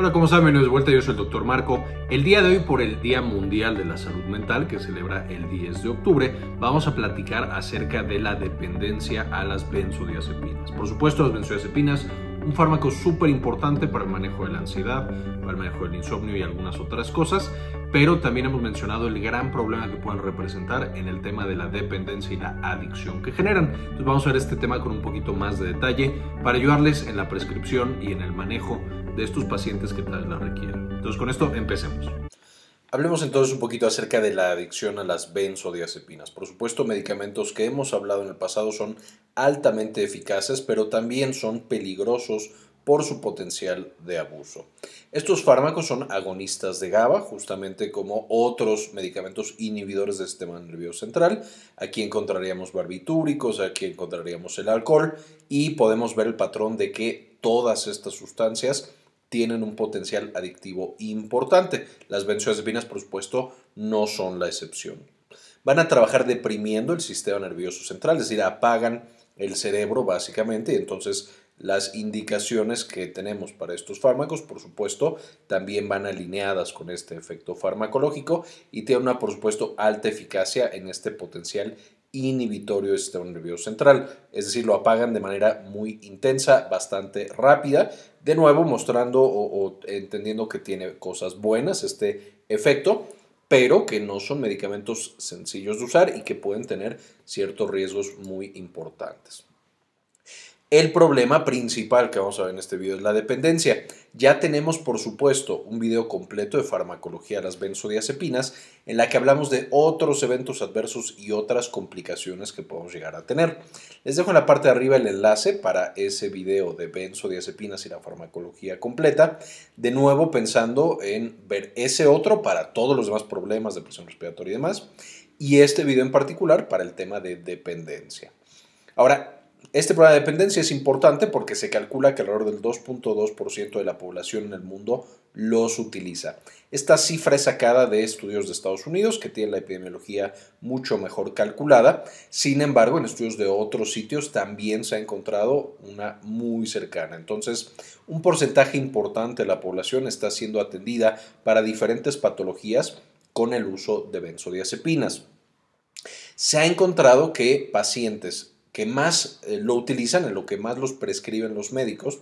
Hola, ¿cómo están? Bienvenidos de vuelta. Yo soy el doctor Marco. El día de hoy, por el Día Mundial de la Salud Mental, que celebra el 10 de octubre, vamos a platicar acerca de la dependencia a las benzodiazepinas. Por supuesto, las benzodiazepinas, un fármaco súper importante para el manejo de la ansiedad, para el manejo del insomnio y algunas otras cosas, pero también hemos mencionado el gran problema que pueden representar en el tema de la dependencia y la adicción que generan. vamos a ver este tema con un poquito más de detalle para ayudarles en la prescripción y en el manejo de estos pacientes que tal la requieren. Entonces con esto empecemos. Hablemos entonces un poquito acerca de la adicción a las benzodiazepinas. Por supuesto, medicamentos que hemos hablado en el pasado son altamente eficaces, pero también son peligrosos por su potencial de abuso. Estos fármacos son agonistas de GABA, justamente como otros medicamentos inhibidores del sistema nervioso central. Aquí encontraríamos barbitúricos, aquí encontraríamos el alcohol y podemos ver el patrón de que todas estas sustancias tienen un potencial adictivo importante. Las benzodiazepinas, por supuesto, no son la excepción. Van a trabajar deprimiendo el sistema nervioso central, es decir, apagan el cerebro básicamente y entonces las indicaciones que tenemos para estos fármacos, por supuesto, también van alineadas con este efecto farmacológico y tienen una, por supuesto, alta eficacia en este potencial inhibitorio del sistema nervioso central, es decir, lo apagan de manera muy intensa, bastante rápida, de nuevo mostrando o, o entendiendo que tiene cosas buenas este efecto, pero que no son medicamentos sencillos de usar y que pueden tener ciertos riesgos muy importantes. El problema principal que vamos a ver en este video es la dependencia. Ya tenemos, por supuesto, un video completo de farmacología de las benzodiazepinas en la que hablamos de otros eventos adversos y otras complicaciones que podemos llegar a tener. Les dejo en la parte de arriba el enlace para ese video de benzodiazepinas y la farmacología completa. De nuevo, pensando en ver ese otro para todos los demás problemas, de presión respiratoria y demás, y este video en particular para el tema de dependencia. Ahora, este problema de dependencia es importante porque se calcula que alrededor del 2.2% de la población en el mundo los utiliza. Esta cifra es sacada de estudios de Estados Unidos que tienen la epidemiología mucho mejor calculada. Sin embargo, en estudios de otros sitios también se ha encontrado una muy cercana. Entonces, un porcentaje importante de la población está siendo atendida para diferentes patologías con el uso de benzodiazepinas. Se ha encontrado que pacientes que más eh, lo utilizan, en lo que más los prescriben los médicos,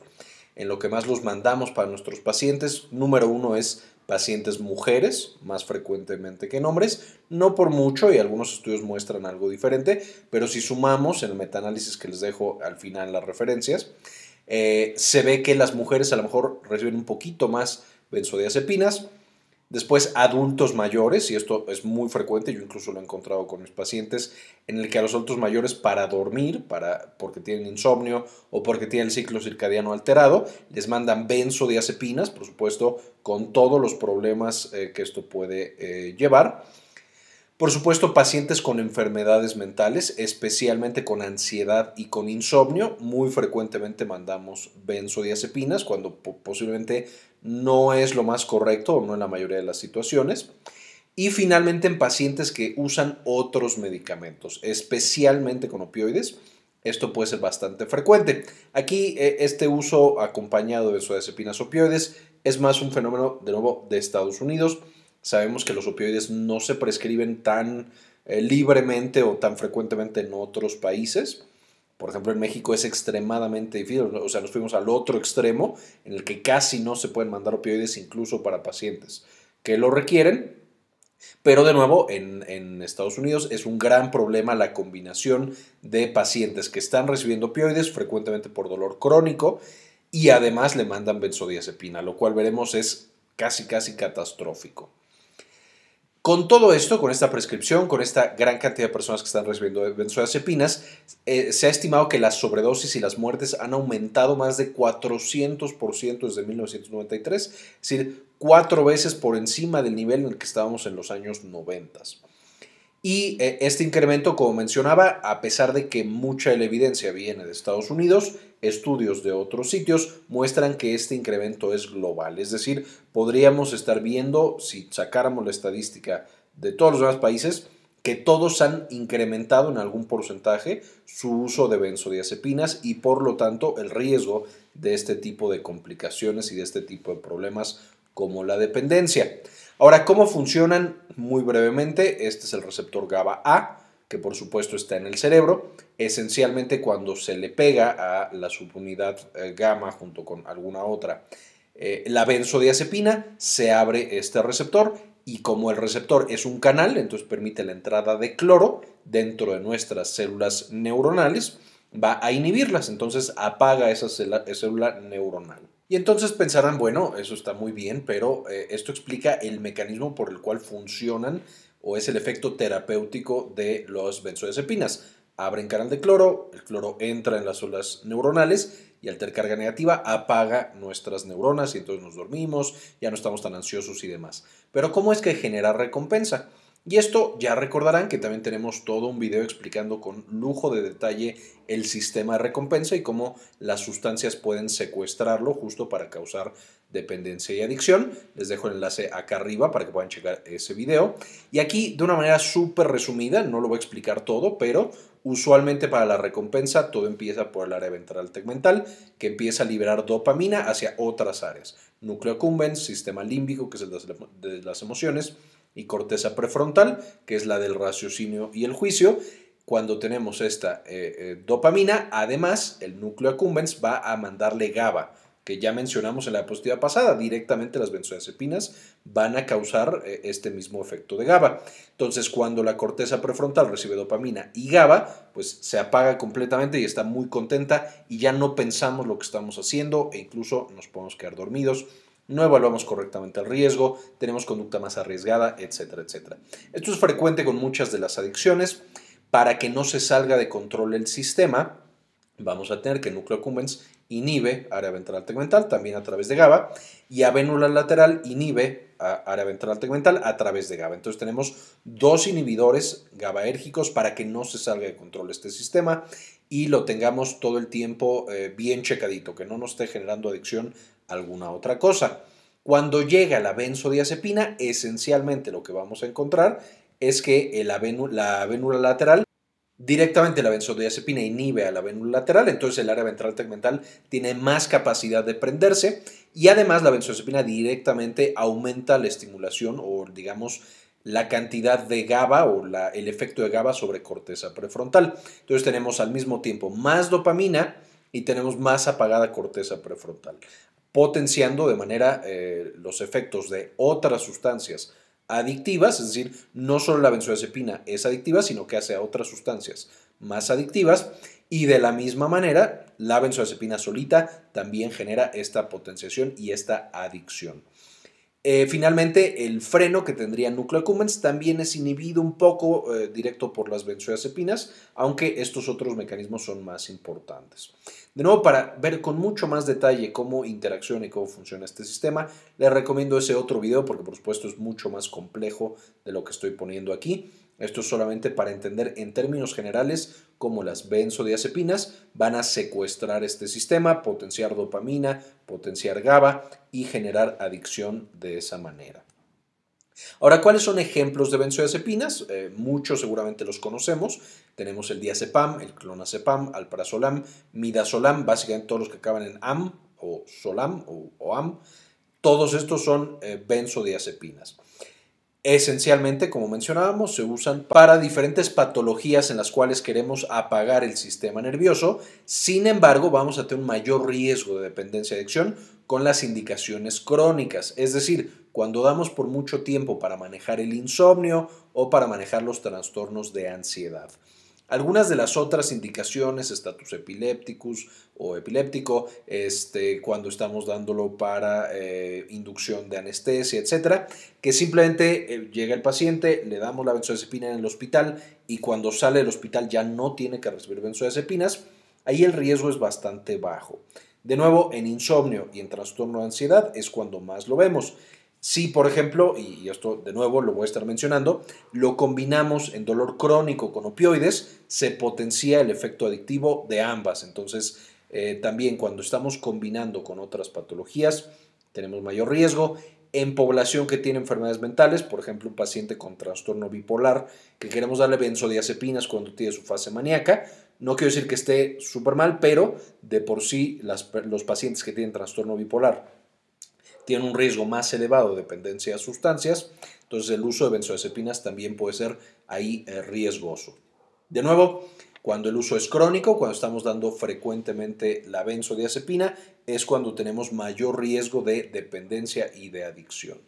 en lo que más los mandamos para nuestros pacientes. Número uno es pacientes mujeres, más frecuentemente que en hombres, no por mucho y algunos estudios muestran algo diferente, pero si sumamos en el metaanálisis que les dejo al final las referencias, eh, se ve que las mujeres a lo mejor reciben un poquito más benzodiazepinas, Después, adultos mayores, y esto es muy frecuente, yo incluso lo he encontrado con mis pacientes, en el que a los adultos mayores para dormir, para, porque tienen insomnio o porque tienen ciclo circadiano alterado, les mandan benzodiazepinas, por supuesto, con todos los problemas eh, que esto puede eh, llevar por supuesto, pacientes con enfermedades mentales, especialmente con ansiedad y con insomnio, muy frecuentemente mandamos benzodiazepinas cuando posiblemente no es lo más correcto o no en la mayoría de las situaciones. Y finalmente en pacientes que usan otros medicamentos, especialmente con opioides, esto puede ser bastante frecuente. Aquí eh, este uso acompañado de benzodiazepinas opioides es más un fenómeno de nuevo de Estados Unidos Sabemos que los opioides no se prescriben tan eh, libremente o tan frecuentemente en otros países. Por ejemplo, en México es extremadamente difícil, o sea, nos fuimos al otro extremo en el que casi no se pueden mandar opioides incluso para pacientes que lo requieren. Pero de nuevo, en, en Estados Unidos es un gran problema la combinación de pacientes que están recibiendo opioides frecuentemente por dolor crónico y además le mandan benzodiazepina, lo cual veremos es casi, casi catastrófico. Con todo esto, con esta prescripción, con esta gran cantidad de personas que están recibiendo benzodiazepinas, eh, se ha estimado que las sobredosis y las muertes han aumentado más de 400% desde 1993, es decir, cuatro veces por encima del nivel en el que estábamos en los años 90. Y eh, este incremento, como mencionaba, a pesar de que mucha de la evidencia viene de Estados Unidos, Estudios de otros sitios muestran que este incremento es global, es decir, podríamos estar viendo, si sacáramos la estadística de todos los demás países, que todos han incrementado en algún porcentaje su uso de benzodiazepinas y por lo tanto el riesgo de este tipo de complicaciones y de este tipo de problemas como la dependencia. Ahora, ¿cómo funcionan? Muy brevemente, este es el receptor GABA A que por supuesto está en el cerebro. Esencialmente cuando se le pega a la subunidad eh, gamma junto con alguna otra, eh, la benzodiazepina, se abre este receptor y como el receptor es un canal, entonces permite la entrada de cloro dentro de nuestras células neuronales, va a inhibirlas, entonces apaga esa célula neuronal. Y entonces pensarán, bueno, eso está muy bien, pero eh, esto explica el mecanismo por el cual funcionan o es el efecto terapéutico de los benzodiazepinas. Abren canal de cloro, el cloro entra en las células neuronales y al carga negativa apaga nuestras neuronas y entonces nos dormimos, ya no estamos tan ansiosos y demás. Pero ¿cómo es que genera recompensa? Y esto ya recordarán que también tenemos todo un video explicando con lujo de detalle el sistema de recompensa y cómo las sustancias pueden secuestrarlo justo para causar dependencia y adicción. Les dejo el enlace acá arriba para que puedan checar ese video. Y aquí de una manera súper resumida, no lo voy a explicar todo, pero usualmente para la recompensa todo empieza por el área ventral tegmental que empieza a liberar dopamina hacia otras áreas. Núcleo accumbens, sistema límbico que es el de las emociones y corteza prefrontal, que es la del raciocinio y el juicio. Cuando tenemos esta eh, eh, dopamina, además el núcleo accumbens va a mandarle GABA, que ya mencionamos en la diapositiva pasada, directamente las benzodiazepinas van a causar eh, este mismo efecto de GABA. Entonces, cuando la corteza prefrontal recibe dopamina y GABA, pues se apaga completamente y está muy contenta y ya no pensamos lo que estamos haciendo e incluso nos podemos quedar dormidos no evaluamos correctamente el riesgo, tenemos conducta más arriesgada, etcétera, etcétera. Esto es frecuente con muchas de las adicciones. Para que no se salga de control el sistema, vamos a tener que el núcleo accumbens inhibe área ventral tegmental también a través de GABA y a vénula lateral inhibe área ventral tegmental a través de GABA. Entonces tenemos dos inhibidores GABAérgicos para que no se salga de control este sistema y lo tengamos todo el tiempo eh, bien checadito, que no nos esté generando adicción alguna otra cosa. Cuando llega la benzodiazepina, esencialmente lo que vamos a encontrar es que la, vénula lateral, directamente la benzodiazepina inhibe a la vénula lateral, entonces el área ventral tegmental tiene más capacidad de prenderse y además la benzodiazepina directamente aumenta la estimulación o digamos la cantidad de GABA o la, el efecto de GABA sobre corteza prefrontal. Entonces tenemos al mismo tiempo más dopamina, y tenemos más apagada corteza prefrontal potenciando de manera eh, los efectos de otras sustancias adictivas, es decir, no solo la benzodiazepina es adictiva, sino que hace a otras sustancias más adictivas y de la misma manera la benzodiazepina solita también genera esta potenciación y esta adicción. Eh, finalmente, el freno que tendría nucleocumens también es inhibido un poco eh, directo por las benzodiazepinas, aunque estos otros mecanismos son más importantes. De nuevo, para ver con mucho más detalle cómo interacciona y cómo funciona este sistema, les recomiendo ese otro video porque por supuesto es mucho más complejo de lo que estoy poniendo aquí. Esto es solamente para entender en términos generales cómo las benzodiazepinas van a secuestrar este sistema, potenciar dopamina, potenciar GABA y generar adicción de esa manera. Ahora, ¿cuáles son ejemplos de benzodiazepinas? Eh, muchos seguramente los conocemos. Tenemos el diazepam, el clonazepam, alparazolam, midazolam, básicamente todos los que acaban en am o solam o, am. Todos estos son eh, benzodiazepinas. Esencialmente, como mencionábamos, se usan para diferentes patologías en las cuales queremos apagar el sistema nervioso. Sin embargo, vamos a tener un mayor riesgo de dependencia de adicción con las indicaciones crónicas, es decir, cuando damos por mucho tiempo para manejar el insomnio o para manejar los trastornos de ansiedad. Algunas de las otras indicaciones, estatus epilépticus o epiléptico, este, cuando estamos dándolo para eh, inducción de anestesia, etcétera, que simplemente eh, llega el paciente, le damos la benzodiazepina en el hospital y cuando sale del hospital ya no tiene que recibir benzodiazepinas, ahí el riesgo es bastante bajo. De nuevo, en insomnio y en trastorno de ansiedad es cuando más lo vemos. Si, por ejemplo, y esto de nuevo lo voy a estar mencionando, lo combinamos en dolor crónico con opioides, se potencia el efecto adictivo de ambas. Entonces, eh, también cuando estamos combinando con otras patologías, tenemos mayor riesgo. En población que tiene enfermedades mentales, por ejemplo, un paciente con trastorno bipolar que queremos darle benzodiazepinas cuando tiene su fase maníaca, no quiero decir que esté súper mal, pero de por sí los pacientes que tienen trastorno bipolar tiene un riesgo más elevado de dependencia a sustancias, entonces el uso de benzodiazepinas también puede ser ahí eh, riesgoso. De nuevo, cuando el uso es crónico, cuando estamos dando frecuentemente la benzodiazepina, es cuando tenemos mayor riesgo de dependencia y de adicción.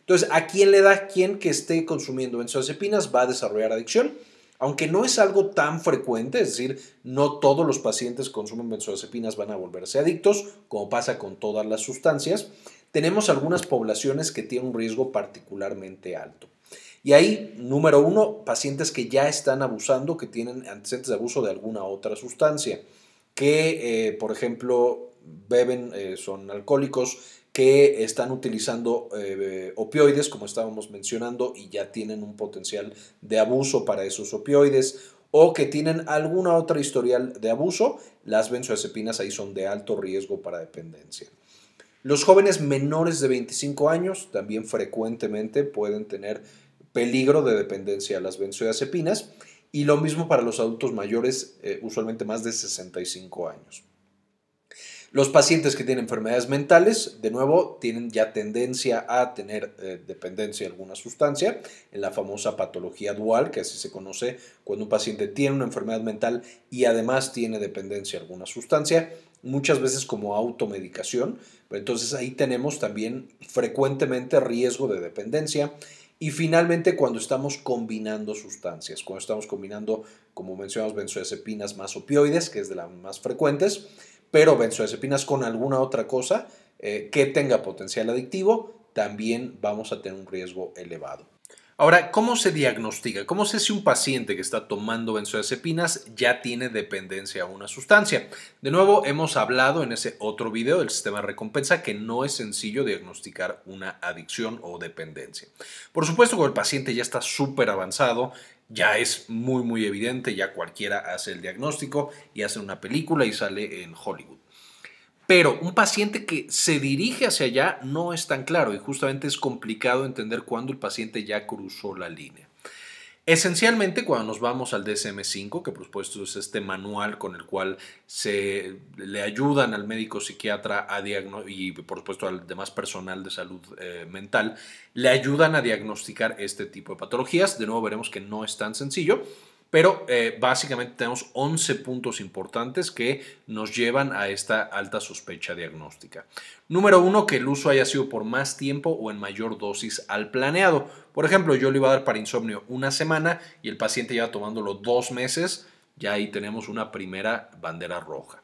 Entonces, ¿a quién le da? Quien que esté consumiendo benzodiazepinas va a desarrollar adicción, aunque no es algo tan frecuente, es decir, no todos los pacientes que consumen benzodiazepinas van a volverse adictos, como pasa con todas las sustancias, tenemos algunas poblaciones que tienen un riesgo particularmente alto. Y ahí, número uno, pacientes que ya están abusando, que tienen antecedentes de abuso de alguna otra sustancia, que, eh, por ejemplo, beben, eh, son alcohólicos, que están utilizando eh, opioides, como estábamos mencionando, y ya tienen un potencial de abuso para esos opioides, o que tienen alguna otra historial de abuso, las benzodiazepinas ahí son de alto riesgo para dependencia. Los jóvenes menores de 25 años también frecuentemente pueden tener peligro de dependencia a las benzodiazepinas y lo mismo para los adultos mayores, eh, usualmente más de 65 años. Los pacientes que tienen enfermedades mentales, de nuevo, tienen ya tendencia a tener eh, dependencia de alguna sustancia, en la famosa patología dual, que así se conoce cuando un paciente tiene una enfermedad mental y además tiene dependencia de alguna sustancia muchas veces como automedicación. entonces ahí tenemos también frecuentemente riesgo de dependencia. Y finalmente, cuando estamos combinando sustancias, cuando estamos combinando, como mencionamos, benzodiazepinas más opioides, que es de las más frecuentes, pero benzodiazepinas con alguna otra cosa eh, que tenga potencial adictivo, también vamos a tener un riesgo elevado. Ahora, ¿cómo se diagnostica? ¿Cómo sé si un paciente que está tomando benzodiazepinas ya tiene dependencia a una sustancia? De nuevo, hemos hablado en ese otro video del sistema de recompensa que no es sencillo diagnosticar una adicción o dependencia. Por supuesto, cuando el paciente ya está súper avanzado, ya es muy, muy evidente, ya cualquiera hace el diagnóstico y hace una película y sale en Hollywood. Pero un paciente que se dirige hacia allá no es tan claro y justamente es complicado entender cuándo el paciente ya cruzó la línea. Esencialmente, cuando nos vamos al DSM-5, que por supuesto es este manual con el cual se le ayudan al médico psiquiatra a y por supuesto al demás personal de salud eh, mental, le ayudan a diagnosticar este tipo de patologías. De nuevo veremos que no es tan sencillo, pero eh, básicamente tenemos 11 puntos importantes que nos llevan a esta alta sospecha diagnóstica. Número uno, que el uso haya sido por más tiempo o en mayor dosis al planeado. Por ejemplo, yo le iba a dar para insomnio una semana y el paciente lleva tomándolo dos meses. Ya ahí tenemos una primera bandera roja.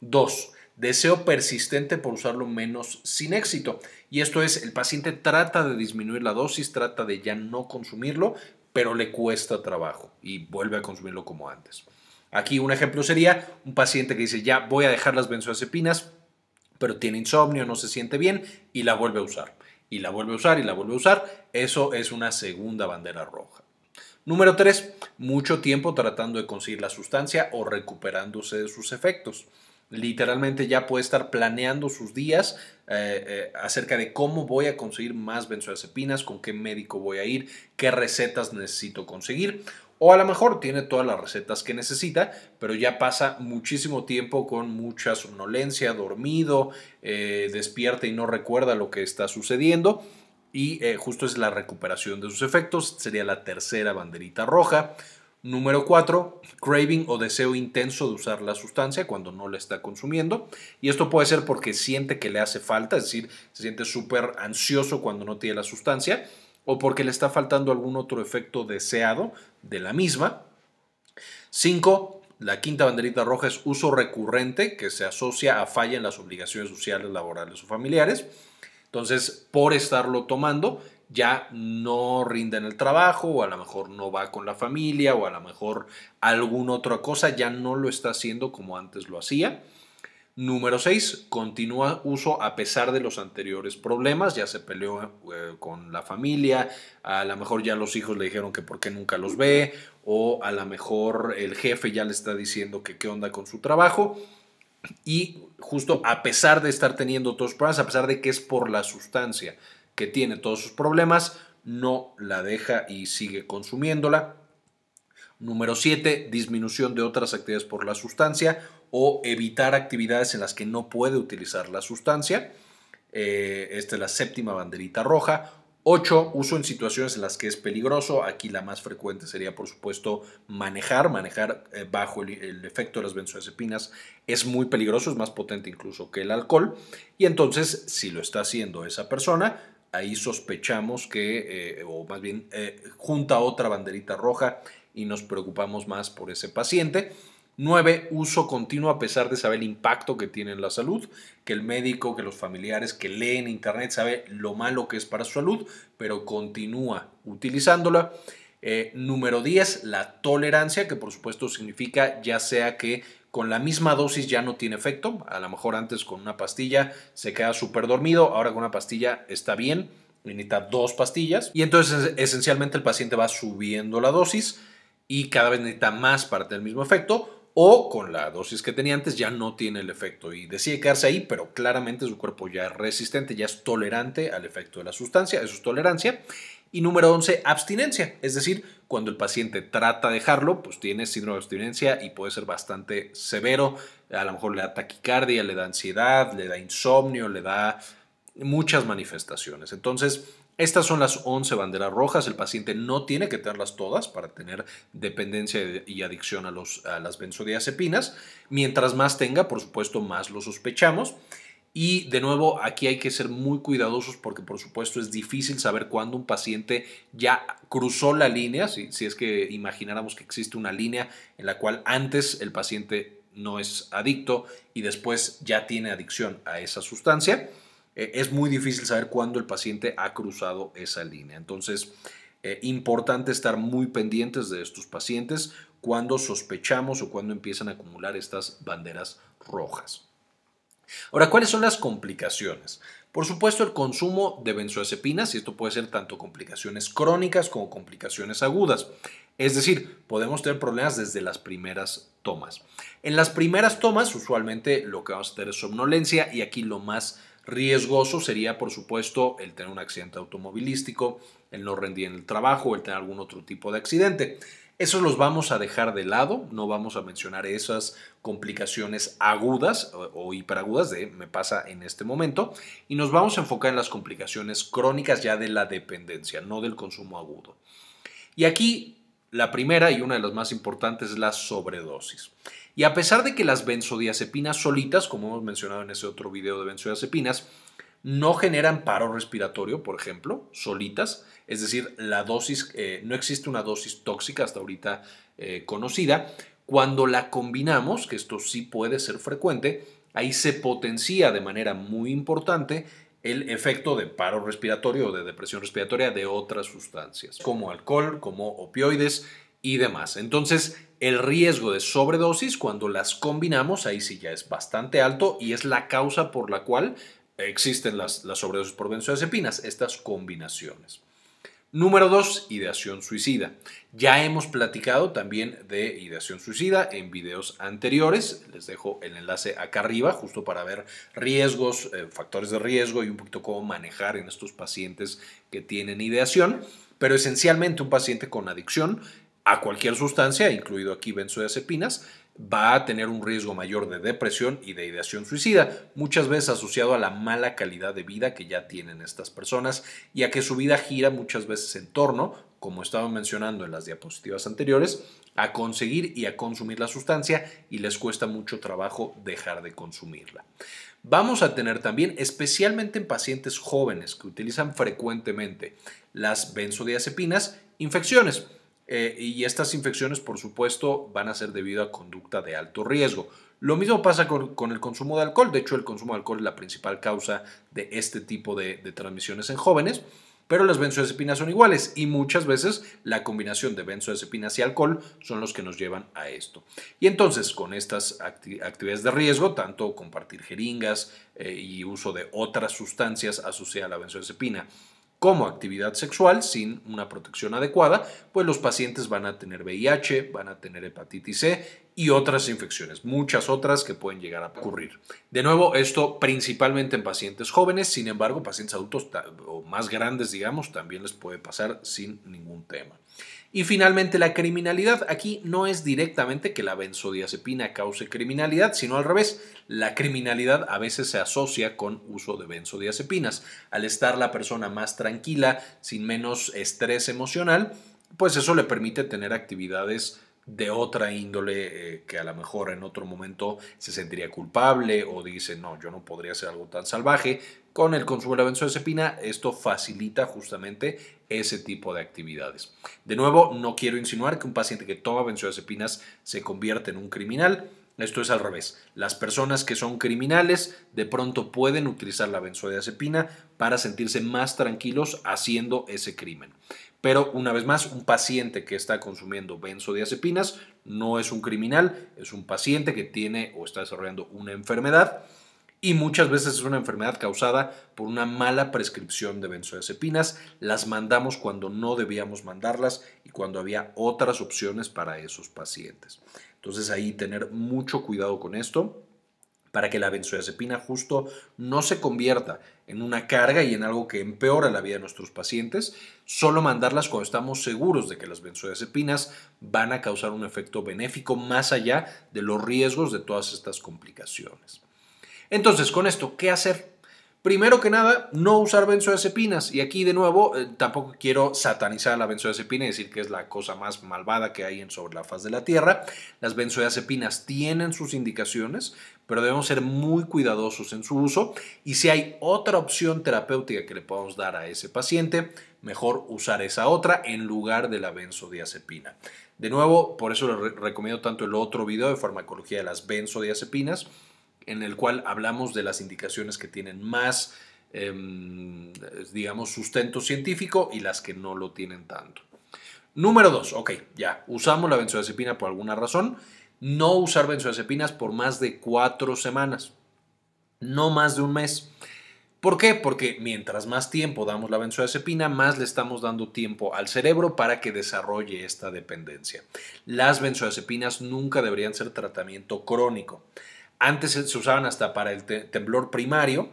Dos, deseo persistente por usarlo menos sin éxito. Y esto es, el paciente trata de disminuir la dosis, trata de ya no consumirlo, pero le cuesta trabajo y vuelve a consumirlo como antes. Aquí un ejemplo sería un paciente que dice, ya voy a dejar las benzodiazepinas, pero tiene insomnio, no se siente bien y la vuelve a usar. Y la vuelve a usar y la vuelve a usar. Eso es una segunda bandera roja. Número 3. Mucho tiempo tratando de conseguir la sustancia o recuperándose de sus efectos literalmente ya puede estar planeando sus días eh, eh, acerca de cómo voy a conseguir más benzodiazepinas, con qué médico voy a ir, qué recetas necesito conseguir. O a lo mejor tiene todas las recetas que necesita, pero ya pasa muchísimo tiempo con mucha somnolencia, dormido, eh, despierta y no recuerda lo que está sucediendo. Y justo es la recuperación de sus efectos, sería la tercera banderita roja. Número 4, craving o deseo intenso de usar la sustancia cuando no la está consumiendo. Y esto puede ser porque siente que le hace falta, es decir, se siente súper ansioso cuando no tiene la sustancia o porque le está faltando algún otro efecto deseado de la misma. Cinco, La quinta banderita roja es uso recurrente que se asocia a falla en las obligaciones sociales, laborales o familiares. Entonces, por estarlo tomando, ya no rinden en el trabajo o a lo mejor no va con la familia o a lo mejor alguna otra cosa, ya no lo está haciendo como antes lo hacía. Número 6. Continúa uso a pesar de los anteriores problemas. Ya se peleó eh, con la familia, a lo mejor ya los hijos le dijeron que por qué nunca los ve, o a lo mejor el jefe ya le está diciendo que qué onda con su trabajo. Y justo a pesar de estar teniendo todos problemas, a pesar de que es por la sustancia, que tiene todos sus problemas, no la deja y sigue consumiéndola. Número 7, disminución de otras actividades por la sustancia o evitar actividades en las que no puede utilizar la sustancia. Eh, esta es la séptima banderita roja. 8. Uso en situaciones en las que es peligroso. Aquí la más frecuente sería, por supuesto, manejar. Manejar eh, bajo el, efecto de las benzodiazepinas es muy peligroso, es más potente incluso que el alcohol. Y entonces, si lo está haciendo esa persona, ahí sospechamos que, eh, o más bien, eh, junta otra banderita roja y nos preocupamos más por ese paciente. Nueve, Uso continuo a pesar de saber el impacto que tiene en la salud, que el médico, que los familiares que leen internet sabe lo malo que es para su salud, pero continúa utilizándola. Eh, número 10, la tolerancia, que por supuesto significa ya sea que con la misma dosis ya no tiene efecto. A lo mejor antes con una pastilla se queda súper dormido, ahora con una pastilla está bien, necesita dos pastillas. Y entonces esencialmente el paciente va subiendo la dosis y cada vez necesita más para tener el mismo efecto o con la dosis que tenía antes ya no tiene el efecto y decide quedarse ahí, pero claramente su cuerpo ya es resistente, ya es tolerante al efecto de la sustancia, eso es tolerancia. Y número 11, abstinencia, es decir, cuando el paciente trata de dejarlo, pues tiene síndrome de abstinencia y puede ser bastante severo, a lo mejor le da taquicardia, le da ansiedad, le da insomnio, le da muchas manifestaciones. Entonces, estas son las 11 banderas rojas. El paciente no tiene que tenerlas todas para tener dependencia y adicción a, las benzodiazepinas. Mientras más tenga, por supuesto, más lo sospechamos. Y de nuevo, aquí hay que ser muy cuidadosos porque por supuesto es difícil saber cuándo un paciente ya cruzó la línea, si es que imagináramos que existe una línea en la cual antes el paciente no es adicto y después ya tiene adicción a esa sustancia. Eh, es muy difícil saber cuándo el paciente ha cruzado esa línea. Entonces, eh, importante estar muy pendientes de estos pacientes cuando sospechamos o cuando empiezan a acumular estas banderas rojas. Ahora, ¿cuáles son las complicaciones? Por supuesto, el consumo de benzodiazepinas, y esto puede ser tanto complicaciones crónicas como complicaciones agudas. Es decir, podemos tener problemas desde las primeras tomas. En las primeras tomas, usualmente lo que vamos a tener es somnolencia y aquí lo más Riesgoso sería, por supuesto, el tener un accidente automovilístico, el no rendir en el trabajo, el tener algún otro tipo de accidente. Esos los vamos a dejar de lado, no vamos a mencionar esas complicaciones agudas o hiperagudas de me pasa en este momento y nos vamos a enfocar en las complicaciones crónicas ya de la dependencia, no del consumo agudo. Y aquí la primera y una de las más importantes es la sobredosis. Y a pesar de que las benzodiazepinas solitas, como hemos mencionado en ese otro video de benzodiazepinas, no generan paro respiratorio, por ejemplo, solitas, es decir, la dosis, eh, no existe una dosis tóxica hasta ahorita eh, conocida. Cuando la combinamos, que esto sí puede ser frecuente, ahí se potencia de manera muy importante el efecto de paro respiratorio o de depresión respiratoria de otras sustancias, como alcohol, como opioides y demás. Entonces, el riesgo de sobredosis cuando las combinamos, ahí sí ya es bastante alto y es la causa por la cual existen las, sobredosis por benzodiazepinas, estas combinaciones. Número 2, ideación suicida. Ya hemos platicado también de ideación suicida en videos anteriores. Les dejo el enlace acá arriba justo para ver riesgos, eh, factores de riesgo y un poquito cómo manejar en estos pacientes que tienen ideación. Pero esencialmente un paciente con adicción a cualquier sustancia, incluido aquí benzodiazepinas, va a tener un riesgo mayor de depresión y de ideación suicida, muchas veces asociado a la mala calidad de vida que ya tienen estas personas y a que su vida gira muchas veces en torno, como estaba mencionando en las diapositivas anteriores, a conseguir y a consumir la sustancia y les cuesta mucho trabajo dejar de consumirla. Vamos a tener también, especialmente en pacientes jóvenes que utilizan frecuentemente las benzodiazepinas, infecciones eh, y estas infecciones, por supuesto, van a ser debido a conducta de alto riesgo. Lo mismo pasa con, el consumo de alcohol. De hecho, el consumo de alcohol es la principal causa de este tipo de, transmisiones en jóvenes. Pero las benzodiazepinas son iguales y muchas veces la combinación de benzodiazepinas y alcohol son los que nos llevan a esto. Y entonces, con estas actividades de riesgo, tanto compartir jeringas eh, y uso de otras sustancias asociadas a la benzodiazepina, como actividad sexual sin una protección adecuada, pues los pacientes van a tener VIH, van a tener hepatitis C y otras infecciones, muchas otras que pueden llegar a ocurrir. De nuevo, esto principalmente en pacientes jóvenes, sin embargo, pacientes adultos o más grandes, digamos, también les puede pasar sin ningún tema. Y finalmente la criminalidad. Aquí no es directamente que la benzodiazepina cause criminalidad, sino al revés. La criminalidad a veces se asocia con uso de benzodiazepinas. Al estar la persona más tranquila, sin menos estrés emocional, pues eso le permite tener actividades de otra índole eh, que a lo mejor en otro momento se sentiría culpable o dice, no, yo no podría hacer algo tan salvaje, con el consumo de la benzodiazepina, esto facilita justamente ese tipo de actividades. De nuevo, no quiero insinuar que un paciente que toma benzodiazepinas se convierte en un criminal. Esto es al revés. Las personas que son criminales de pronto pueden utilizar la benzodiazepina para sentirse más tranquilos haciendo ese crimen. Pero una vez más, un paciente que está consumiendo benzodiazepinas no es un criminal, es un paciente que tiene o está desarrollando una enfermedad y muchas veces es una enfermedad causada por una mala prescripción de benzodiazepinas. Las mandamos cuando no debíamos mandarlas y cuando había otras opciones para esos pacientes. Entonces ahí tener mucho cuidado con esto para que la benzodiazepina justo no se convierta en una carga y en algo que empeora la vida de nuestros pacientes, solo mandarlas cuando estamos seguros de que las benzodiazepinas van a causar un efecto benéfico más allá de los riesgos de todas estas complicaciones. Entonces, con esto, ¿qué hacer? Primero que nada, no usar benzodiazepinas. Y aquí de nuevo, eh, tampoco quiero satanizar la benzodiazepina y decir que es la cosa más malvada que hay en sobre la faz de la Tierra. Las benzodiazepinas tienen sus indicaciones, pero debemos ser muy cuidadosos en su uso. Y si hay otra opción terapéutica que le podamos dar a ese paciente, mejor usar esa otra en lugar de la benzodiazepina. De nuevo, por eso les recomiendo tanto el otro video de farmacología de las benzodiazepinas en el cual hablamos de las indicaciones que tienen más, em, digamos, sustento científico y las que no lo tienen tanto. Número dos. ok, ya, usamos la benzodiazepina por alguna razón. No usar benzodiazepinas por más de cuatro semanas, no más de un mes. ¿Por qué? Porque mientras más tiempo damos la benzodiazepina, más le estamos dando tiempo al cerebro para que desarrolle esta dependencia. Las benzodiazepinas nunca deberían ser tratamiento crónico. Antes se usaban hasta para el temblor primario,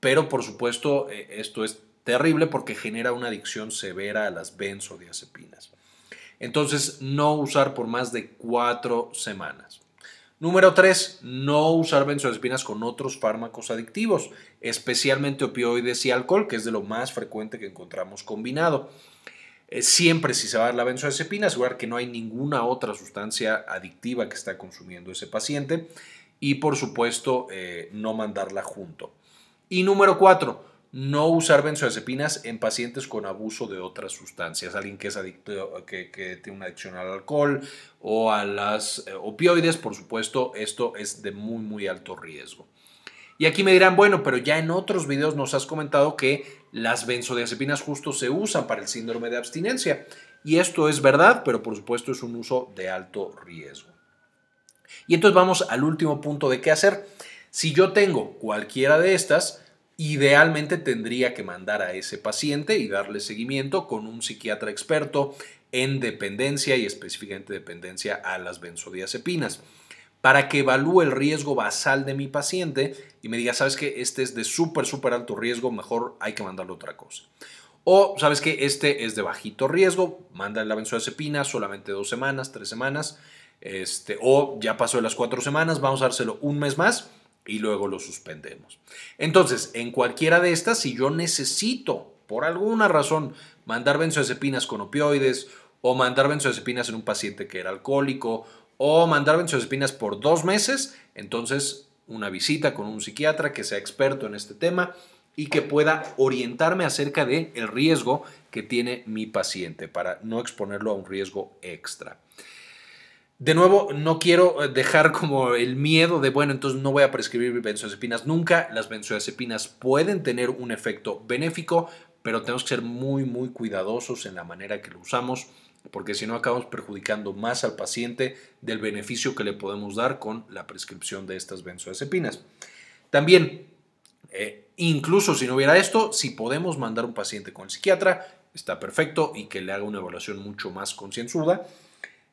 pero por supuesto eh, esto es terrible porque genera una adicción severa a las benzodiazepinas. Entonces, no usar por más de cuatro semanas. Número tres, no usar benzodiazepinas con otros fármacos adictivos, especialmente opioides y alcohol, que es de lo más frecuente que encontramos combinado. Eh, siempre si se va a dar la benzodiazepina, asegurar que no hay ninguna otra sustancia adictiva que está consumiendo ese paciente y por supuesto eh, no mandarla junto. Y número cuatro, no usar benzodiazepinas en pacientes con abuso de otras sustancias, alguien que es adicto, que, tiene una adicción al alcohol o a las eh, opioides, por supuesto, esto es de muy, muy alto riesgo. Y aquí me dirán, bueno, pero ya en otros videos nos has comentado que las benzodiazepinas justo se usan para el síndrome de abstinencia. Y esto es verdad, pero por supuesto es un uso de alto riesgo. Y entonces vamos al último punto de qué hacer. Si yo tengo cualquiera de estas, idealmente tendría que mandar a ese paciente y darle seguimiento con un psiquiatra experto en dependencia y específicamente dependencia a las benzodiazepinas para que evalúe el riesgo basal de mi paciente y me diga, sabes que este es de súper, súper alto riesgo, mejor hay que mandarle otra cosa. O sabes que este es de bajito riesgo, manda la benzodiazepina solamente dos semanas, tres semanas este, o ya pasó de las cuatro semanas, vamos a dárselo un mes más y luego lo suspendemos. Entonces, en cualquiera de estas, si yo necesito, por alguna razón, mandar benzozepinas con opioides o mandar benzozepinas en un paciente que era alcohólico o mandar benzozepinas por dos meses, entonces una visita con un psiquiatra que sea experto en este tema y que pueda orientarme acerca del el riesgo que tiene mi paciente para no exponerlo a un riesgo extra de nuevo, no quiero eh, dejar como el miedo de, bueno, entonces no voy a prescribir benzodiazepinas nunca. Las benzodiazepinas pueden tener un efecto benéfico, pero tenemos que ser muy, muy cuidadosos en la manera que lo usamos, porque si no acabamos perjudicando más al paciente del beneficio que le podemos dar con la prescripción de estas benzodiazepinas. También, eh, incluso si no hubiera esto, si podemos mandar un paciente con el psiquiatra, está perfecto y que le haga una evaluación mucho más concienzuda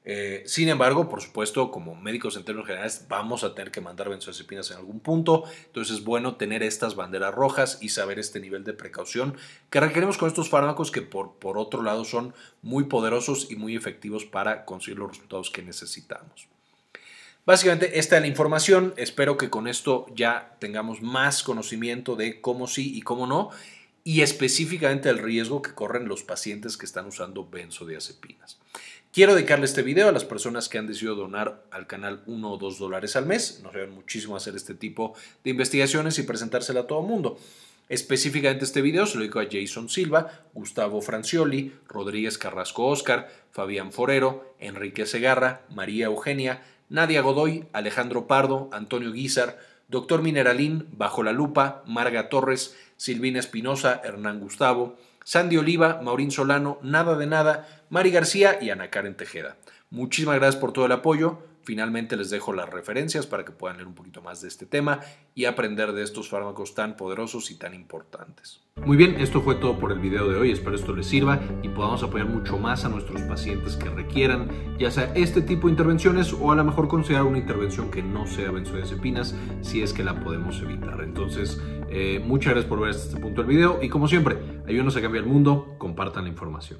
eh, sin embargo, por supuesto, como médicos en términos generales, vamos a tener que mandar benzodiazepinas en algún punto. Entonces es bueno tener estas banderas rojas y saber este nivel de precaución que requerimos con estos fármacos que, por, por otro lado, son muy poderosos y muy efectivos para conseguir los resultados que necesitamos. Básicamente, esta es la información. Espero que con esto ya tengamos más conocimiento de cómo sí y cómo no, y específicamente el riesgo que corren los pacientes que están usando benzodiazepinas. Quiero dedicarle este video a las personas que han decidido donar al canal 1 o 2 dólares al mes. Nos ayudan muchísimo a hacer este tipo de investigaciones y presentársela a todo el mundo. Específicamente este video se lo dedico a Jason Silva, Gustavo Francioli, Rodríguez Carrasco Oscar, Fabián Forero, Enrique Segarra, María Eugenia, Nadia Godoy, Alejandro Pardo, Antonio Guizar, Doctor Mineralín, Bajo la Lupa, Marga Torres, Silvina Espinosa, Hernán Gustavo, Sandy Oliva, Maurín Solano, Nada de Nada, Mari García y Ana Karen Tejeda. Muchísimas gracias por todo el apoyo. Finalmente les dejo las referencias para que puedan leer un poquito más de este tema y aprender de estos fármacos tan poderosos y tan importantes. Muy bien, esto fue todo por el video de hoy. Espero esto les sirva y podamos apoyar mucho más a nuestros pacientes que requieran ya sea este tipo de intervenciones o a lo mejor considerar una intervención que no sea benzodiazepinas si es que la podemos evitar. Entonces, eh, muchas gracias por ver hasta este punto del video y como siempre, ayúdenos a cambiar el mundo, compartan la información.